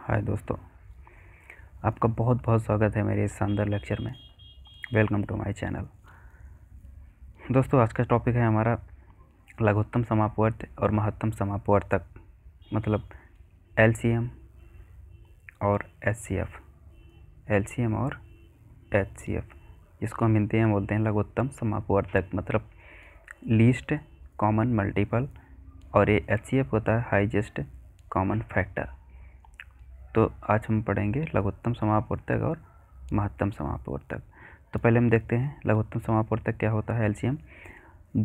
हाय दोस्तों आपका बहुत बहुत स्वागत है मेरे इस शानदार लेक्चर में वेलकम टू माय चैनल दोस्तों आज का टॉपिक है हमारा लघुत्तम समापवर्त और महत्तम समापवर्तक मतलब एल और सी एम और एफ जिसको हम हिंदी में बोलते हैं लघुत्तम समापवर्तक मतलब लीस्ट कॉमन मल्टीपल और ये एच होता है हाईजेस्ट कॉमन फैक्टर तो आज हम पढ़ेंगे लघुत्तम समापवर्तक और महत्तम समापवर्तक तो पहले हम देखते हैं लघुत्तम समापवर्तक क्या होता है एलसीएम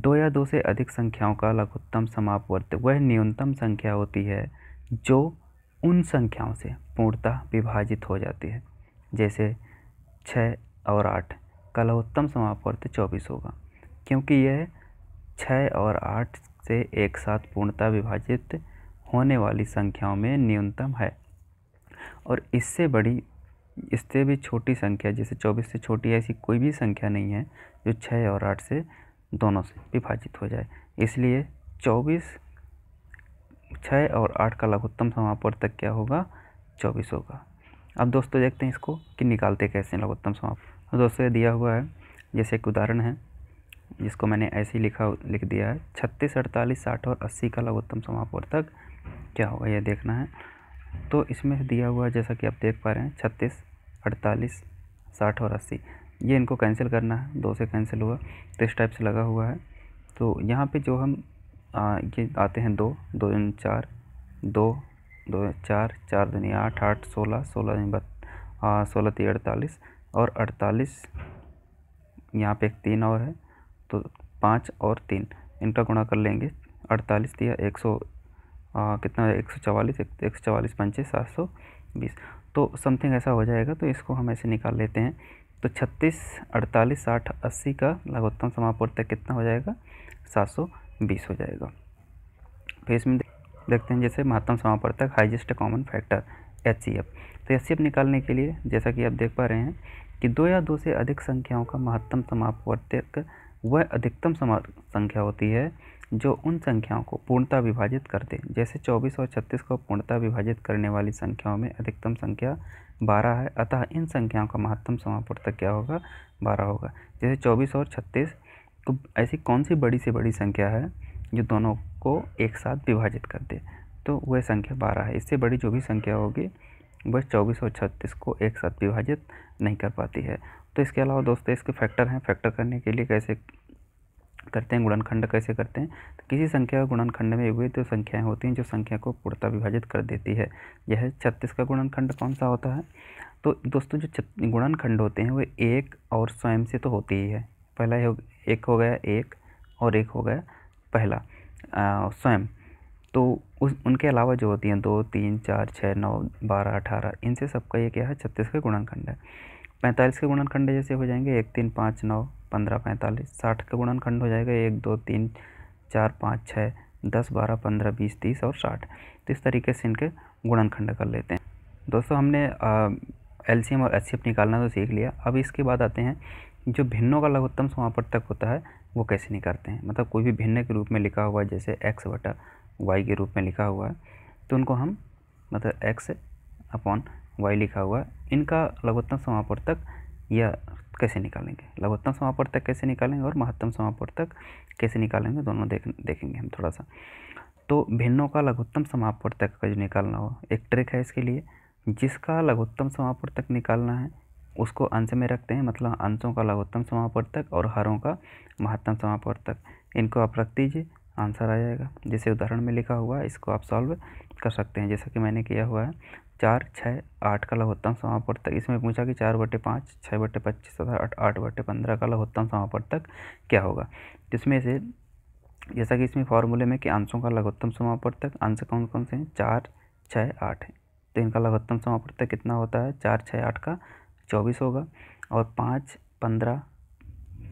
दो या दो से अधिक संख्याओं का लघुत्तम समापवर्तक वह न्यूनतम संख्या होती है जो उन संख्याओं से पूर्णतः विभाजित हो जाती है जैसे छः और आठ का लघुत्तम समापवर्त चौबीस होगा क्योंकि यह छः और आठ से एक साथ पूर्णतः विभाजित होने वाली संख्याओं में न्यूनतम है और इससे बड़ी इससे भी छोटी संख्या जैसे चौबीस से छोटी ऐसी कोई भी संख्या नहीं है जो छः और आठ से दोनों से विभाजित हो जाए इसलिए चौबीस छः और आठ का लघुत्तम समापवर्तक तक क्या होगा चौबीस होगा अब दोस्तों देखते हैं इसको कि निकालते कैसे हैं लघुत्तम समाप्त दोस्तों ये दिया हुआ है जैसे एक उदाहरण है जिसको मैंने ऐसे ही लिखा लिख दिया है छत्तीस अड़तालीस साठ और अस्सी का लघुत्तम समापवर्तक क्या होगा यह देखना है तो इसमें दिया हुआ जैसा कि आप देख पा रहे हैं छत्तीस अड़तालीस साठ और अस्सी ये इनको कैंसिल करना है दो से कैंसिल हुआ तो इस टाइप से लगा हुआ है तो यहाँ पे जो हम आ, ये आते हैं दो दो दिन चार दो दो चार चार दिन आठ आठ सोलह सोलह दिन बत सोलह तीन अड़तालीस और अड़तालीस यहाँ पे एक तीन और है तो पाँच और तीन इनका गुणा कर लेंगे अड़तालीस दिया एक सौ आ, कितना एक सौ चवालीस एक सौ चवालीस पंचे सात सौ बीस तो समथिंग ऐसा हो जाएगा तो इसको हम ऐसे निकाल लेते हैं तो छत्तीस अड़तालीस साठ अस्सी का लघुत्तम समापूर्त कितना हो जाएगा सात सौ बीस हो जाएगा फिर तो इसमें देखते हैं जैसे महत्तम समापर्तक highest common factor H C F तो एच सी एफ निकालने के लिए जैसा कि आप देख पा रहे हैं कि दो या दो से अधिक संख्याओं का महत्तम समापवर्तक वह अधिकतम समा संख्या होती है जो उन संख्याओं को पूर्णता विभाजित कर दे जैसे 24 और 36 को पूर्णता विभाजित करने वाली संख्याओं में अधिकतम संख्या 12 है अतः इन संख्याओं का महत्तम समापूर्तक क्या होगा 12 होगा जैसे 24 और 36 को ऐसी कौन सी बड़ी से बड़ी संख्या है जो दोनों को एक साथ विभाजित कर दे तो वह संख्या बारह है इससे बड़ी जो भी संख्या होगी वह चौबीस और छत्तीस को एक साथ विभाजित नहीं कर पाती है तो इसके अलावा दोस्तों इसके फैक्टर हैं फैक्टर करने के लिए कैसे करते हैं गुणनखंड कैसे करते हैं तो किसी संख्या का गुणनखंड में हुए तो संख्याएं होती हैं जो संख्या को पूर्णता विभाजित कर देती है यह छत्तीस का गुणनखंड कौन सा होता है तो दोस्तों जो गुणनखंड होते हैं वो एक और स्वयं से तो होती ही है पहला हो एक हो गया एक और एक हो गया पहला स्वयं तो उस उनके अलावा जो होती हैं दो तीन चार छः नौ बारह अठारह इनसे सबका ये क्या है छत्तीस का गुणनखंड है पैंतालीस के गुणनखंड जैसे हो जाएंगे एक तीन पाँच नौ पंद्रह पैंतालीस साठ का गुणनखंड हो जाएगा एक दो तीन चार पाँच छः दस बारह पंद्रह बीस तीस और साठ तो इस तरीके से इनके गुणनखंड कर लेते हैं दोस्तों हमने एल और एच निकालना तो सीख लिया अब इसके बाद आते हैं जो भिन्नों का लघुत्तम समापट तक होता है वो कैसे निकालते हैं मतलब कोई भी भिन्न के रूप में लिखा हुआ है जैसे एक्स बटा वाई के रूप में लिखा हुआ है तो उनको हम मतलब एक्स अपॉन वाई लिखा हुआ है इनका लघुत्तम समापट तक या कैसे निकालेंगे लघुत्तम समापवर्त तक कैसे निकालेंगे और महत्तम समापवर्त तक कैसे निकालेंगे दोनों देख देखेंगे हम थोड़ा सा तो भिन्नों का लघुत्तम समापवर्त तक का जो निकालना हो एक ट्रिक है इसके लिए जिसका लघुत्तम समापवर्त तक निकालना है उसको अंश में रखते हैं मतलब अंशों का लघुत्तम समापवर्त तक और हरों का महत्तम समापवर्त तक इनको आप रख दीजिए आंसर आ जाएगा जैसे उदाहरण में लिखा हुआ है इसको आप सॉल्व कर सकते हैं जैसा कि मैंने किया हुआ है चार छः आठ का लघुत्तम समापवर्तक इसमें पूछा कि चार बटे पाँच छः बटे पच्चीस तथा आठ आठ बटे पंद्रह का लघुत्तम समापवर्तक क्या होगा जिसमें से जैसा कि इसमें फॉर्मूले में कि अंशों का लघुत्तम समापवर्तक अंश कौन कौन से हैं चार छः आठ हैं तो इनका लघुत्तम समापवर्तक कितना होता है चार छः आठ का चौबीस होगा और पाँच पंद्रह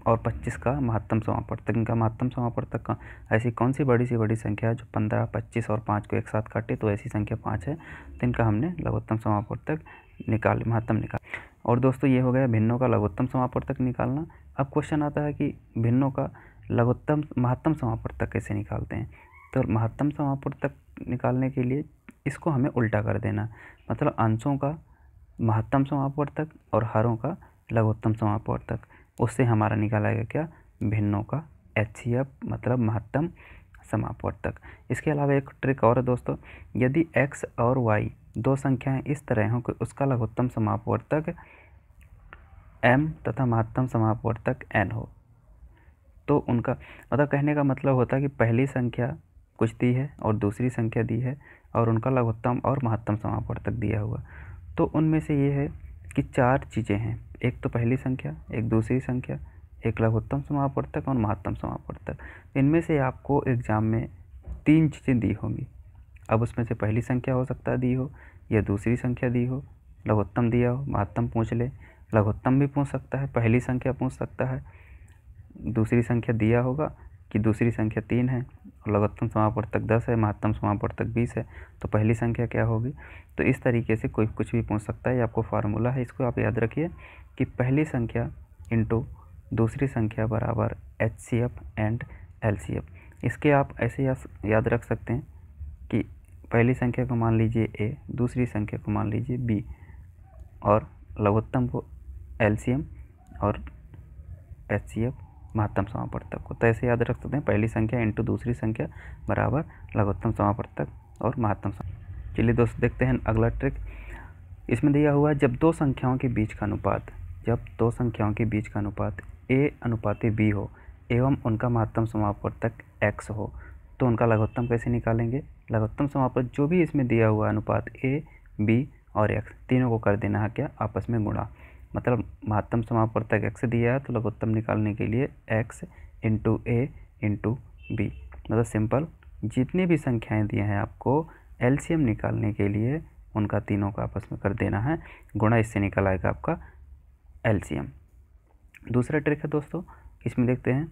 और 25 का महत्तम समापवर्तक इनका महत्तम समापवर्तक का ऐसी कौन सी बड़ी सी बड़ी संख्या है जो 15, 25 और 5 को एक साथ काटे तो ऐसी संख्या पाँच है तो इनका हमने लघुत्तम समापवर्तक निकाल महत्तम निकाल और दोस्तों ये हो गया भिन्नों का लघुत्तम समापवर्तक निकालना अब क्वेश्चन आता है कि भिन्नों का लघुत्तम महत्तम समापवर्तक कैसे निकालते हैं तो महत्तम समापवर्तक निकालने के लिए इसको हमें उल्टा कर देना मतलब अंशों का महत्तम समापवर्तक और हरों का लघुत्तम समापवर्तक उससे हमारा निकाला गया क्या भिन्नों का एच मतलब महत्तम समापवर्तक इसके अलावा एक ट्रिक और है दोस्तों यदि एक्स और वाई दो संख्याएं इस तरह हों कि उसका लघुत्तम समापवर्तक एम तथा महत्तम समापवर्तक एन हो तो उनका मतलब कहने का मतलब होता है कि पहली संख्या कुछ दी है और दूसरी संख्या दी है और उनका लघुत्तम और महत्तम समापवर्तक दिया हुआ तो उनमें से ये है कि चार चीज़ें हैं एक तो पहली संख्या एक दूसरी संख्या एक लघुत्तम समापवर्तक और महत्तम समापवर्तक इनमें से आपको एग्ज़ाम में तीन चीज़ें दी होंगी अब उसमें से पहली संख्या हो सकता दी हो या दूसरी संख्या दी हो लघुत्तम दिया हो महत्तम पूछ ले लघुत्तम भी पूछ सकता है पहली संख्या पूछ सकता है दूसरी संख्या दिया होगा कि दूसरी संख्या तीन है और लघुत्तम समापवर्तक तक दस है महत्तम समापवर्तक तक बीस है तो पहली संख्या क्या होगी तो इस तरीके से कोई कुछ भी पूछ सकता है आपको फार्मूला है इसको आप याद रखिए कि पहली संख्या इंटू दूसरी संख्या बराबर H C F and L C F इसके आप ऐसे याद रख सकते हैं कि पहली संख्या को मान लीजिए ए दूसरी संख्या को मान लीजिए बी और लघुत्तम को एल सी एम और एच सी एफ महत्तम समापर्तक को तो ऐसे याद रख सकते हैं पहली संख्या इंटू दूसरी संख्या बराबर लघुत्तम समापर्तक और महत्तम चलिए दोस्तों देखते हैं अगला ट्रिक इसमें दिया हुआ है जब दो संख्याओं के बीच का अनुपात जब दो संख्याओं के बीच का अनुपात ए अनुपात बी हो एवं उनका महत्तम समापर्तक एक्स हो तो उनका लघुत्तम कैसे निकालेंगे लघुत्तम समापवर्तक जो भी इसमें दिया हुआ अनुपात ए बी और एक्स तीनों को कर देना है क्या आपस में गुणा मतलब महत्तम समापवर्तक एक्स दिया है तो लघुत्तम निकालने के लिए X into A into B मतलब सिंपल जितनी भी संख्याएं दिए हैं आपको एलसीएम निकालने के लिए उनका तीनों का आपस में कर देना है गुणा इससे निकल आएगा आपका एलसीएम दूसरा ट्रिक है दोस्तों इसमें देखते हैं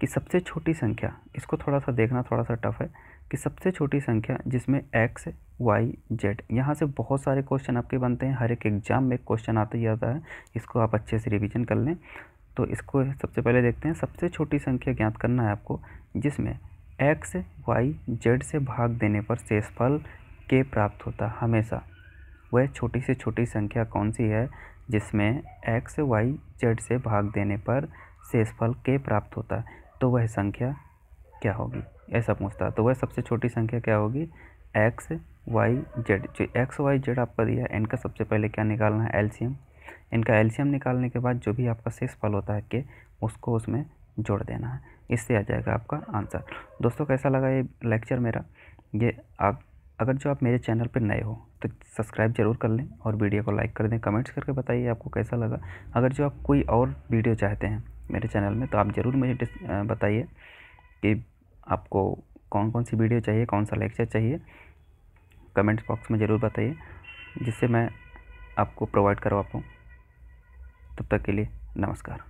कि सबसे छोटी संख्या इसको थोड़ा सा देखना थोड़ा सा टफ है कि सबसे छोटी संख्या जिसमें एक्स वाई जेड यहाँ से बहुत सारे क्वेश्चन आपके बनते हैं हर एक एग्ज़ाम में क्वेश्चन आता ही आता है इसको आप अच्छे से रिवीजन कर लें तो इसको सबसे पहले देखते हैं सबसे छोटी संख्या ज्ञात करना है आपको जिसमें एक्स वाई जेड से भाग देने पर शेषफल के प्राप्त होता हमेशा वह छोटी से छोटी संख्या कौन सी है जिसमें एक्स वाई जेड से भाग देने पर शेषफल के प्राप्त होता है तो वह संख्या क्या होगी ऐसा पूछता तो वह सबसे छोटी संख्या क्या होगी एक्स वाई जेड जो एक्स वाई जेड आपका दिया है इनका सबसे पहले क्या निकालना है एल्शियम इनका एल्शियम निकालने के बाद जो भी आपका शेष फल होता है के उसको उसमें जोड़ देना है इससे आ जाएगा आपका आंसर दोस्तों कैसा लगा ये लेक्चर मेरा ये आप अगर जो आप मेरे चैनल पर नए हो तो सब्सक्राइब जरूर कर लें और वीडियो को लाइक कर दें कमेंट्स करके बताइए आपको कैसा लगा अगर जो आप कोई और वीडियो चाहते हैं मेरे चैनल में तो आप ज़रूर मुझे बताइए कि आपको कौन कौन सी वीडियो चाहिए कौन सा लेक्चर चाहिए कमेंट्स बॉक्स में ज़रूर बताइए जिससे मैं आपको प्रोवाइड करवा पाऊँ तब तक के लिए नमस्कार